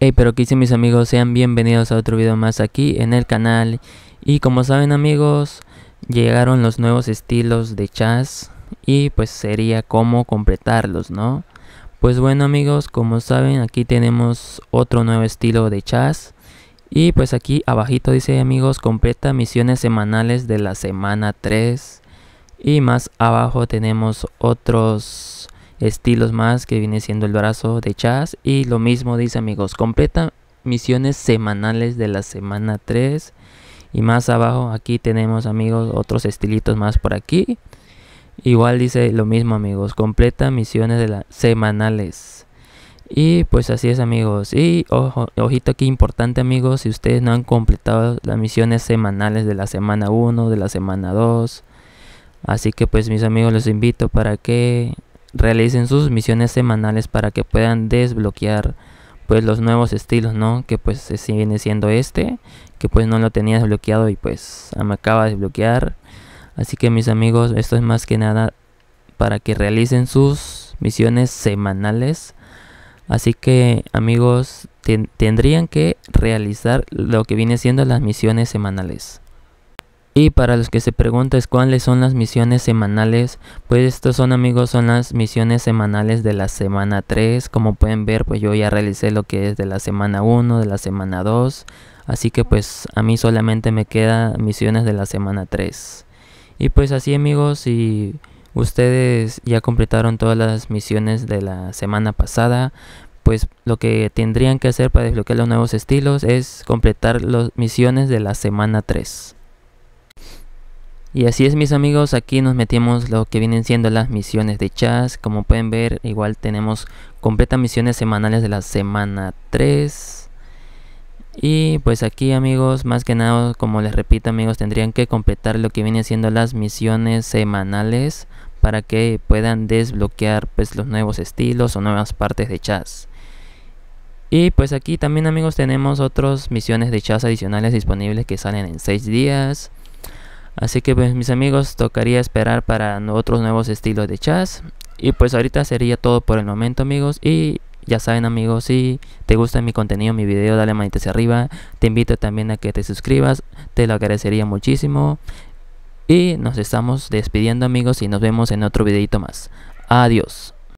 Hey, pero que hice mis amigos, sean bienvenidos a otro video más aquí en el canal. Y como saben amigos, llegaron los nuevos estilos de chas y pues sería cómo completarlos, ¿no? Pues bueno amigos, como saben aquí tenemos otro nuevo estilo de chas. Y pues aquí abajito dice amigos, completa misiones semanales de la semana 3. Y más abajo tenemos otros estilos más que viene siendo el brazo de Chaz Y lo mismo dice amigos, completa misiones semanales de la semana 3. Y más abajo aquí tenemos amigos otros estilitos más por aquí. Igual dice lo mismo amigos, completa misiones semanales. Y pues así es amigos. Y ojito aquí importante amigos, si ustedes no han completado las misiones semanales de la semana 1, de la semana 2. Así que pues mis amigos los invito para que realicen sus misiones semanales para que puedan desbloquear pues los nuevos estilos, ¿no? Que pues si viene siendo este, que pues no lo tenía desbloqueado y pues ah, me acaba de desbloquear. Así que mis amigos, esto es más que nada para que realicen sus misiones semanales. Así que amigos, tendrían que realizar lo que viene siendo las misiones semanales. Y para los que se preguntan cuáles son las misiones semanales, pues estos son amigos, son las misiones semanales de la semana 3. Como pueden ver, pues yo ya realicé lo que es de la semana 1, de la semana 2. Así que pues a mí solamente me quedan misiones de la semana 3. Y pues así amigos, si ustedes ya completaron todas las misiones de la semana pasada, pues lo que tendrían que hacer para desbloquear los nuevos estilos es completar las misiones de la semana 3. Y así es mis amigos, aquí nos metimos lo que vienen siendo las misiones de Chas. Como pueden ver, igual tenemos completas misiones semanales de la semana 3. Y pues aquí amigos, más que nada, como les repito amigos, tendrían que completar lo que vienen siendo las misiones semanales para que puedan desbloquear pues los nuevos estilos o nuevas partes de Chas. Y pues aquí también amigos tenemos otras misiones de Chas adicionales disponibles que salen en 6 días. Así que pues mis amigos, tocaría esperar para otros nuevos estilos de jazz. Y pues ahorita sería todo por el momento amigos. Y ya saben amigos, si te gusta mi contenido, mi video, dale manita hacia arriba. Te invito también a que te suscribas, te lo agradecería muchísimo. Y nos estamos despidiendo amigos y nos vemos en otro videito más. Adiós.